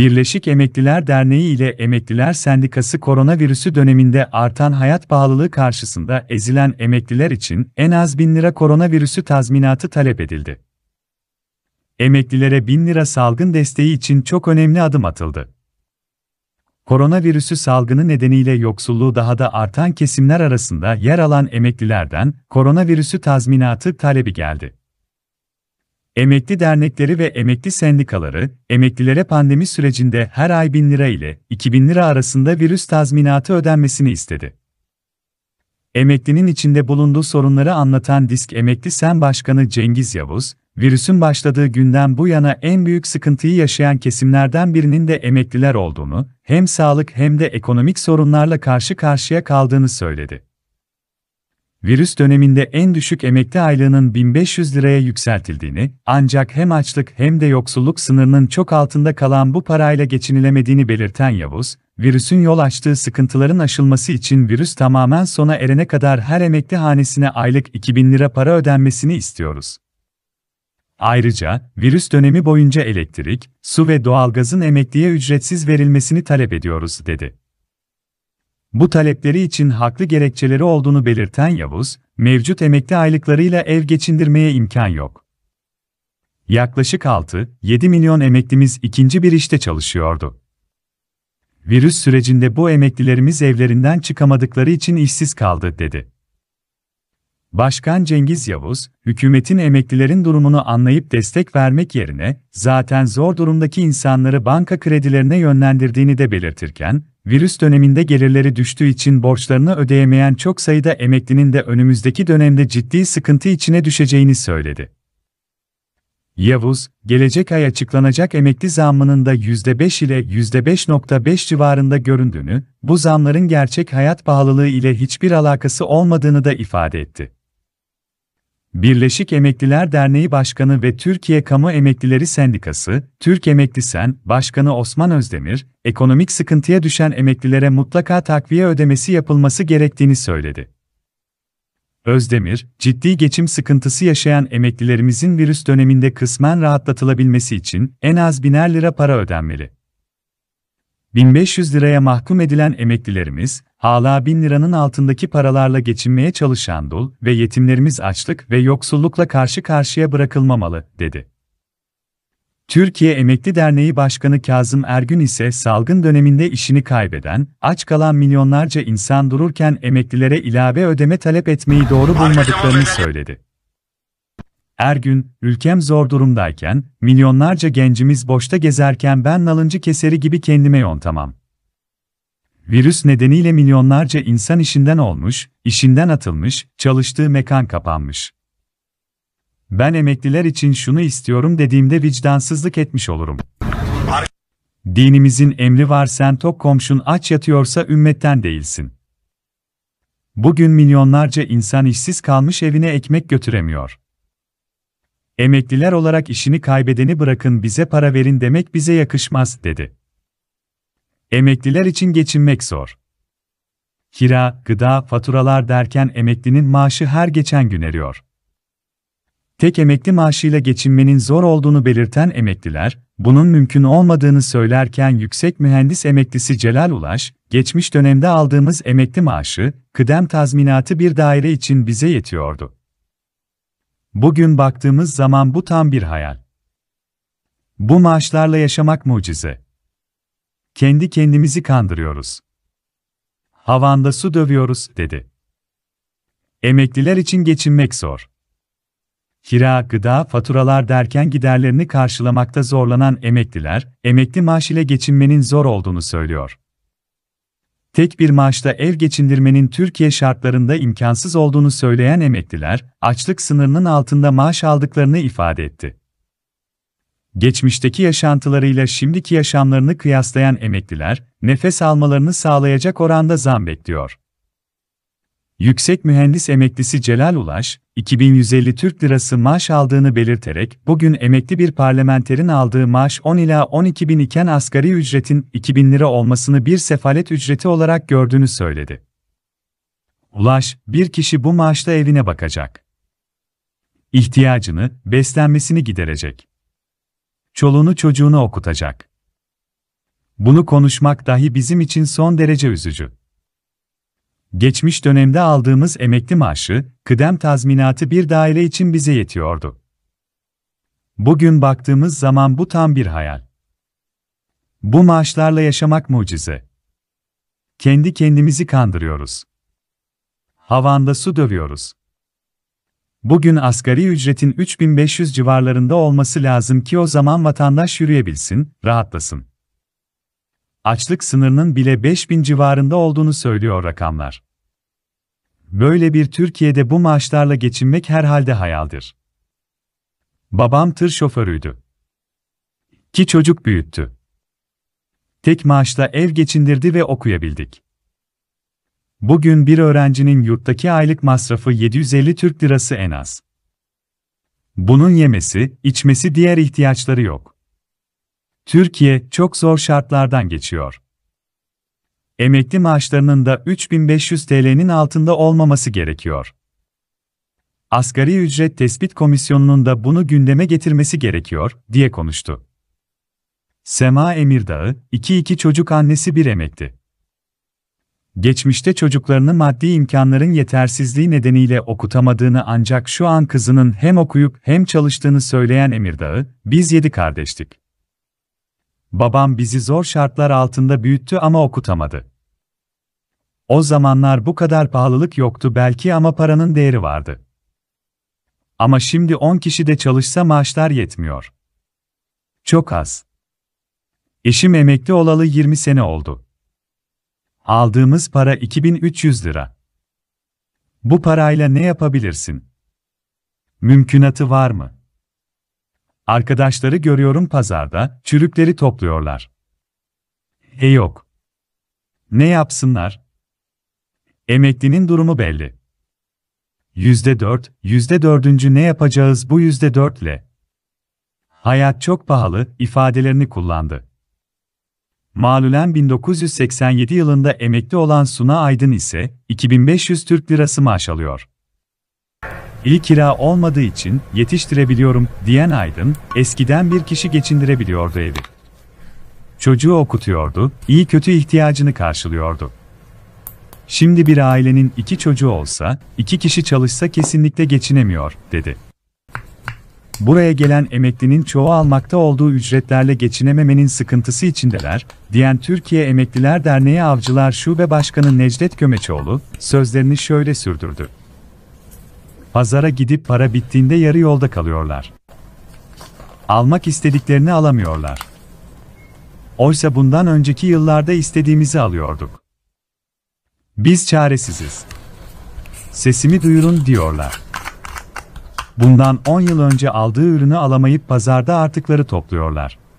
Birleşik Emekliler Derneği ile Emekliler Sendikası koronavirüsü döneminde artan hayat pahalılığı karşısında ezilen emekliler için en az 1000 lira koronavirüsü tazminatı talep edildi. Emeklilere 1000 lira salgın desteği için çok önemli adım atıldı. Koronavirüsü salgını nedeniyle yoksulluğu daha da artan kesimler arasında yer alan emeklilerden koronavirüsü tazminatı talebi geldi. Emekli dernekleri ve emekli sendikaları, emeklilere pandemi sürecinde her ay 1000 lira ile 2000 lira arasında virüs tazminatı ödenmesini istedi. Emeklinin içinde bulunduğu sorunları anlatan Disk Emekli Sen Başkanı Cengiz Yavuz, virüsün başladığı günden bu yana en büyük sıkıntıyı yaşayan kesimlerden birinin de emekliler olduğunu, hem sağlık hem de ekonomik sorunlarla karşı karşıya kaldığını söyledi virüs döneminde en düşük emekli aylığının 1500 liraya yükseltildiğini, ancak hem açlık hem de yoksulluk sınırının çok altında kalan bu parayla geçinilemediğini belirten Yavuz, virüsün yol açtığı sıkıntıların aşılması için virüs tamamen sona erene kadar her emekli hanesine aylık 2000 lira para ödenmesini istiyoruz. Ayrıca, virüs dönemi boyunca elektrik, su ve doğalgazın emekliye ücretsiz verilmesini talep ediyoruz, dedi. Bu talepleri için haklı gerekçeleri olduğunu belirten Yavuz, mevcut emekli aylıklarıyla ev geçindirmeye imkan yok. Yaklaşık 6-7 milyon emeklimiz ikinci bir işte çalışıyordu. Virüs sürecinde bu emeklilerimiz evlerinden çıkamadıkları için işsiz kaldı dedi. Başkan Cengiz Yavuz, hükümetin emeklilerin durumunu anlayıp destek vermek yerine, zaten zor durumdaki insanları banka kredilerine yönlendirdiğini de belirtirken, virüs döneminde gelirleri düştüğü için borçlarını ödeyemeyen çok sayıda emeklinin de önümüzdeki dönemde ciddi sıkıntı içine düşeceğini söyledi. Yavuz, gelecek ay açıklanacak emekli zammının da %5 ile %5.5 civarında göründüğünü, bu zamların gerçek hayat pahalılığı ile hiçbir alakası olmadığını da ifade etti. Birleşik Emekliler Derneği Başkanı ve Türkiye Kamu Emeklileri Sendikası, Türk Emeklisen Başkanı Osman Özdemir, ekonomik sıkıntıya düşen emeklilere mutlaka takviye ödemesi yapılması gerektiğini söyledi. Özdemir, ciddi geçim sıkıntısı yaşayan emeklilerimizin virüs döneminde kısmen rahatlatılabilmesi için en az biner lira para ödenmeli. 1500 liraya mahkum edilen emeklilerimiz, hala 1000 liranın altındaki paralarla geçinmeye çalışan dul ve yetimlerimiz açlık ve yoksullukla karşı karşıya bırakılmamalı, dedi. Türkiye Emekli Derneği Başkanı Kazım Ergün ise salgın döneminde işini kaybeden, aç kalan milyonlarca insan dururken emeklilere ilave ödeme talep etmeyi doğru bulmadıklarını söyledi. Her gün, ülkem zor durumdayken, milyonlarca gencimiz boşta gezerken ben nalıncı keseri gibi kendime yontamam. Virüs nedeniyle milyonlarca insan işinden olmuş, işinden atılmış, çalıştığı mekan kapanmış. Ben emekliler için şunu istiyorum dediğimde vicdansızlık etmiş olurum. Dinimizin emri var sen tok komşun aç yatıyorsa ümmetten değilsin. Bugün milyonlarca insan işsiz kalmış evine ekmek götüremiyor. Emekliler olarak işini kaybedeni bırakın bize para verin demek bize yakışmaz, dedi. Emekliler için geçinmek zor. Kira, gıda, faturalar derken emeklinin maaşı her geçen gün eriyor. Tek emekli maaşıyla geçinmenin zor olduğunu belirten emekliler, bunun mümkün olmadığını söylerken yüksek mühendis emeklisi Celal Ulaş, geçmiş dönemde aldığımız emekli maaşı, kıdem tazminatı bir daire için bize yetiyordu. Bugün baktığımız zaman bu tam bir hayal. Bu maaşlarla yaşamak mucize. Kendi kendimizi kandırıyoruz. Havanda su dövüyoruz, dedi. Emekliler için geçinmek zor. Kira, gıda, faturalar derken giderlerini karşılamakta zorlanan emekliler, emekli maaş ile geçinmenin zor olduğunu söylüyor tek bir maaşla ev geçindirmenin Türkiye şartlarında imkansız olduğunu söyleyen emekliler, açlık sınırının altında maaş aldıklarını ifade etti. Geçmişteki yaşantılarıyla şimdiki yaşamlarını kıyaslayan emekliler, nefes almalarını sağlayacak oranda zam bekliyor. Yüksek mühendis emeklisi Celal Ulaş, 2150 Türk Lirası maaş aldığını belirterek, bugün emekli bir parlamenterin aldığı maaş 10 ila 12 bin iken asgari ücretin 2000 lira olmasını bir sefalet ücreti olarak gördüğünü söyledi. Ulaş, bir kişi bu maaşla evine bakacak. İhtiyacını, beslenmesini giderecek. Çoluğunu çocuğunu okutacak. Bunu konuşmak dahi bizim için son derece üzücü. Geçmiş dönemde aldığımız emekli maaşı, kıdem tazminatı bir daire için bize yetiyordu. Bugün baktığımız zaman bu tam bir hayal. Bu maaşlarla yaşamak mucize. Kendi kendimizi kandırıyoruz. Havanda su dövüyoruz. Bugün asgari ücretin 3500 civarlarında olması lazım ki o zaman vatandaş yürüyebilsin, rahatlasın açlık sınırının bile 5000 civarında olduğunu söylüyor rakamlar. Böyle bir Türkiye'de bu maaşlarla geçinmek herhalde hayaldir. Babam tır şoförüydü. Ki çocuk büyüttü. Tek maaşla ev geçindirdi ve okuyabildik. Bugün bir öğrencinin yurttaki aylık masrafı 750 Türk lirası en az. Bunun yemesi, içmesi diğer ihtiyaçları yok. Türkiye çok zor şartlardan geçiyor. Emekli maaşlarının da 3500 TL'nin altında olmaması gerekiyor. Asgari Ücret Tespit Komisyonu'nun da bunu gündeme getirmesi gerekiyor, diye konuştu. Sema Emirdağ, iki iki çocuk annesi bir emekli. Geçmişte çocuklarını maddi imkanların yetersizliği nedeniyle okutamadığını ancak şu an kızının hem okuyup hem çalıştığını söyleyen Emirdağ, biz yedi kardeştik. Babam bizi zor şartlar altında büyüttü ama okutamadı. O zamanlar bu kadar pahalılık yoktu belki ama paranın değeri vardı. Ama şimdi 10 kişi de çalışsa maaşlar yetmiyor. Çok az. Eşim emekli olalı 20 sene oldu. Aldığımız para 2300 lira. Bu parayla ne yapabilirsin? Mümkünatı var mı? Arkadaşları görüyorum pazarda, çürükleri topluyorlar. E yok. Ne yapsınlar? Emeklinin durumu belli. Yüzde dört, yüzde dördüncü ne yapacağız bu yüzde dörtle? Hayat çok pahalı ifadelerini kullandı. Malulen 1987 yılında emekli olan Suna Aydın ise 2500 Türk Lirası maaş alıyor iyi kira olmadığı için yetiştirebiliyorum diyen Aydın, eskiden bir kişi geçindirebiliyordu evi. Çocuğu okutuyordu, iyi kötü ihtiyacını karşılıyordu. Şimdi bir ailenin iki çocuğu olsa, iki kişi çalışsa kesinlikle geçinemiyor, dedi. Buraya gelen emeklinin çoğu almakta olduğu ücretlerle geçinememenin sıkıntısı içindeler, diyen Türkiye Emekliler Derneği Avcılar Şube Başkanı Necdet Kömeçoğlu, sözlerini şöyle sürdürdü. Pazara gidip para bittiğinde yarı yolda kalıyorlar. Almak istediklerini alamıyorlar. Oysa bundan önceki yıllarda istediğimizi alıyorduk. Biz çaresiziz. Sesimi duyurun diyorlar. Bundan 10 yıl önce aldığı ürünü alamayıp pazarda artıkları topluyorlar.